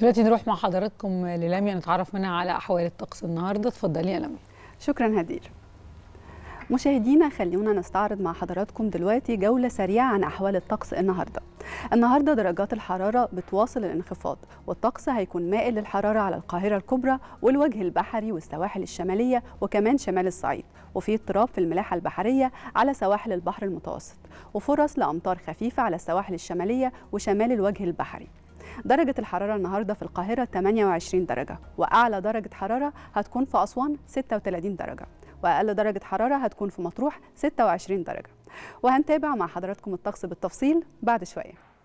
دلوقتي نروح مع حضراتكم للميا نتعرف منها على احوال الطقس النهارده اتفضلي يا لميا شكرا هدير مشاهدينا خلونا نستعرض مع حضراتكم دلوقتي جولة سريعة عن أحوال الطقس النهاردة النهاردة درجات الحرارة بتواصل الانخفاض والطقس هيكون مائل للحرارة على القاهرة الكبرى والوجه البحري والسواحل الشمالية وكمان شمال الصعيد وفي اضطراب في الملاحة البحرية على سواحل البحر المتوسط وفرص لأمطار خفيفة على السواحل الشمالية وشمال الوجه البحري درجة الحرارة النهاردة في القاهرة 28 درجة وأعلى درجة حرارة هتكون في أسوان 36 درجة وأقل درجة حرارة هتكون في مطروح 26 درجة وهنتابع مع حضراتكم الطقس بالتفصيل بعد شوية